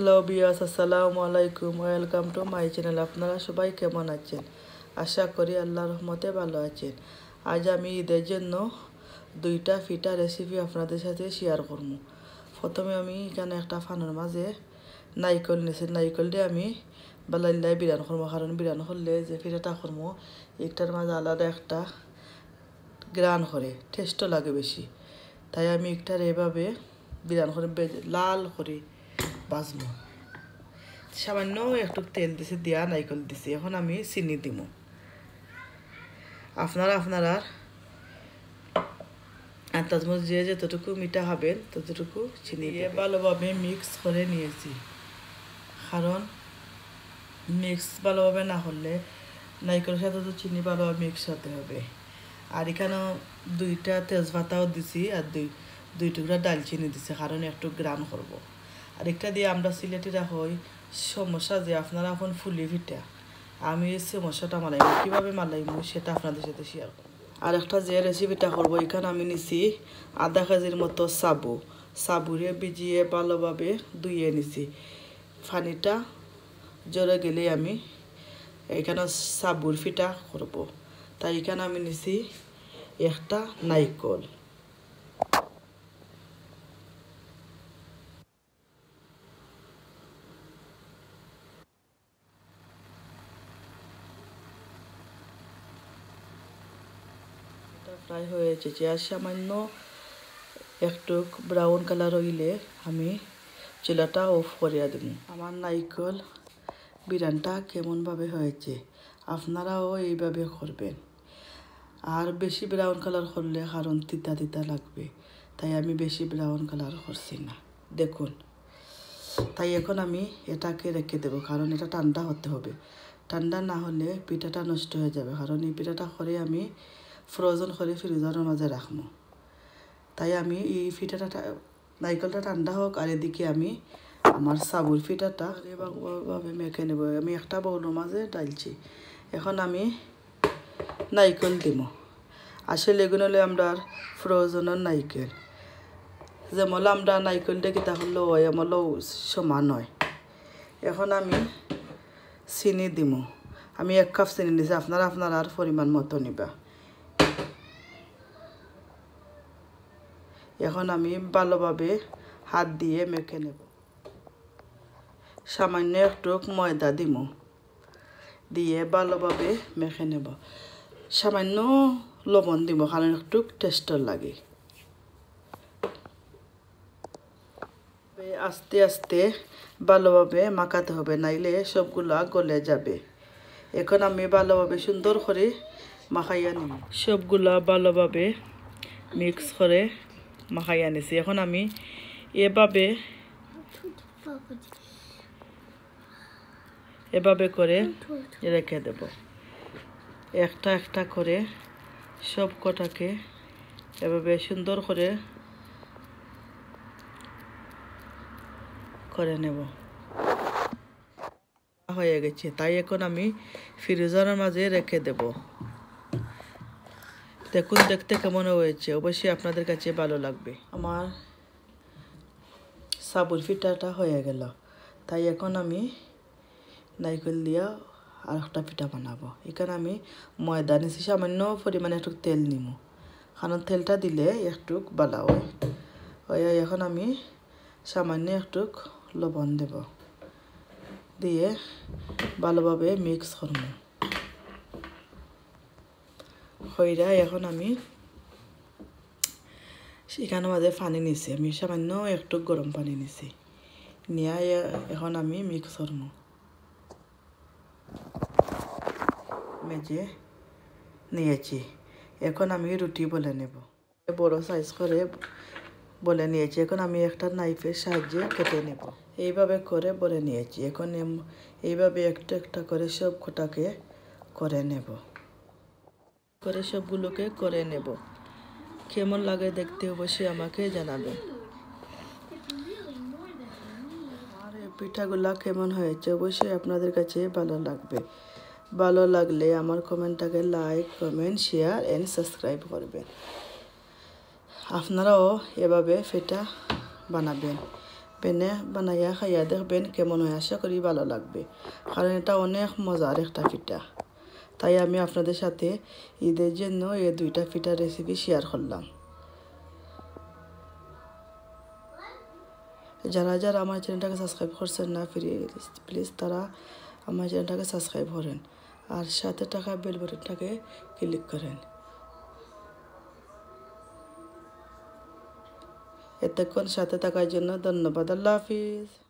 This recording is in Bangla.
হ্যালো বিয়াস আসসালামু আলাইকুম ওয়েলকাম টু মাই চ্যানেল আপনারা সবাই কেমন আছেন আশা করি আল্লাহ রহমতে ভালো আছেন আজ আমি ঈদের জন্য দুইটা ফিটা রেসিপি আপনাদের সাথে শেয়ার করবো প্রথমে আমি এখানে একটা ফানোর মাঝে নাইকল নিয়েছি নাইকল দিয়ে আমি বালাইলাই বিরান করবো কারণ বিরান করলে যে ফিটাটা করবো একটার মাঝে আলাদা একটা গ্রান করে টেস্টও লাগে বেশি তাই আমি একটার এভাবে বিরান করে লাল করে বাজবো সামান্য একটু তেল দিছে দিয়া নাইকল দিছি এখন আমি চিনি দিম আপনারা আপনারা আর মতো যে যতটুকু মিঠা হবেন ততটুকু চিনি দিয়ে ভালোভাবে মিক্স করে নিয়েছি কারণ মিক্স ভালোভাবে না হলে নারিকেলের সাথে তো চিনি ভালোভাবে মিক্স হতে হবে আর এখানেও দুইটা তেজপাতাও দিছি আর দুই দুই টুকরা ডালচিনি দিছে কারণ একটু গ্রাম করবো আরেকটা দিয়ে আমরা সিলেটিরা হই সমস্যা যে আপনারা এখন ফুলি ভিটা আমি সমস্যাটা মালাইমু কীভাবে মালাইমু সেটা আপনাদের সাথে শেয়ার করব আর একটা যে রেসিপিটা করবো এখানে আমি নিছি আধা কেজির মতো সাবু সাবুরে ভিজিয়ে ভালোভাবে ধুয়ে নিছি পানিটা জ্বরে গেলে আমি এখানে সাবুর ফিটা করব তাই এখানে আমি নিছি একটা নাইকল ফ্রাই হয়ে এসেছে আর সামান্য একটু ব্রাউন কালার হইলে আমি চুলাটা অফ করিয়া দেব আমার নাইকল বিরানটা কেমনভাবে হয়েছে আপনারাও এইভাবে করবেন আর বেশি ব্রাউন কালার করলে কারণ তিতা তিতা লাগবে তাই আমি বেশি ব্রাউন কালার করছি না দেখুন তাই এখন আমি এটাকে রেখে দেব কারণ এটা ঠান্ডা হতে হবে ঠান্ডা না হলে পিঠাটা নষ্ট হয়ে যাবে কারণ এই পিঠাটা করে আমি ফ্রোজন করে ফ্রিজারের মাঝে রাখবো তাই আমি এই ফিটাটা নারিকেলটা ঠান্ডা হোক আর এদিকে আমি আমার সাবুর ফিটাটা এভাবে মেখে নেব আমি একটা বউলোর মাঝে ডালছি এখন আমি নারিকেল দিব আসে এগুলো হলে আমরা ফ্রোজনের নারিকেল যেমন আমরা নারিকেলটা কি তাহলে হয় আমলেও সমান হয় এখন আমি চিনি দিব আমি এক কাপ চিনি নিছি আপনারা আপনার আর পরিমাণ মতো নিবা এখন আমি ভালোভাবে হাত দিয়ে মেখে নেব সামান্য একটু ময়দা দিব দিয়ে ভালোভাবে মেখে নেব সামান্য লবণ দিব কারণ একটু টেস্টর লাগে আস্তে আস্তে ভালোভাবে মাখাতে হবে নাইলে সবগুলা গলে যাবে এখন আমি ভালোভাবে সুন্দর করে মাখাইয়া নিব সবগুলা ভালোভাবে মিক্স করে মাখাই আনেছি এখন আমি এভাবে এভাবে করে রেখে দেব একটা একটা করে সব কটাকে এভাবে সুন্দর করে করে নেব হয়ে গেছে তাই এখন আমি ফ্রিজারের মাঝে রেখে দেবো দেখুন দেখতে কেমন হয়েছে অবশ্যই আপনাদের কাছে ভালো লাগবে আমার সাবুর পিঠাটা হয়ে গেল তাই এখন আমি নাইকেল দিয়া আর একটা পিঠা বানাবো এখানে আমি ময়দা নিছি সামান্য পরিমাণে একটু তেল নিব কারণ তেলটা দিলে একটু বালা হয় এখন আমি সামান্য একটু লবণ দেব দিয়ে ভালোভাবে মিক্স করবো কইরা এখন আমি সেখানে মাঝে পানি নিছি আমি সামান্য একটু গরম পানি নিছি নিয়ে এখন আমি মিক্স করবো মেজে নিয়েছি এখন আমি রুটি বলে নেব বড় সাইজ করে বলে নিয়েছি এখন আমি একটা নাইফের সাহায্যে কেটে নেব এইভাবে করে বলে নিয়েছি এখন এইভাবে একটা একটা করে সব খোটাকে করে নেব করে সবগুলোকে করে নেব কেমন লাগে দেখতে অবশ্যই আমাকে জানাবে আর এই পিঠাগুলা কেমন হয়েছে অবশ্যই আপনাদের কাছে ভালো লাগবে ভালো লাগলে আমার কমেন্টটাকে like comment share and subscribe করবেন আপনারাও এভাবে ফেটা বানাবেন পেনে বানাইয়া খাইয়া দেখবেন কেমন হয় আশা করি ভালো লাগবে কারণ এটা অনেক মজার একটা ফিটা তাই আমি আপনাদের সাথে ঈদের জন্য এই দুইটা পিঠার রেসিপি শেয়ার করলাম যারা যারা আমার চ্যানেলটাকে সাবস্ক্রাইব করছেন না ফিরে প্লিজ তারা আমার চ্যানেলটাকে সাবস্ক্রাইব করেন আর সাথে টাকা বেল বাটনটাকে ক্লিক করেন এতক্ষণ সাথে থাকার জন্য ধন্যবাদ আল্লাহ হাফিজ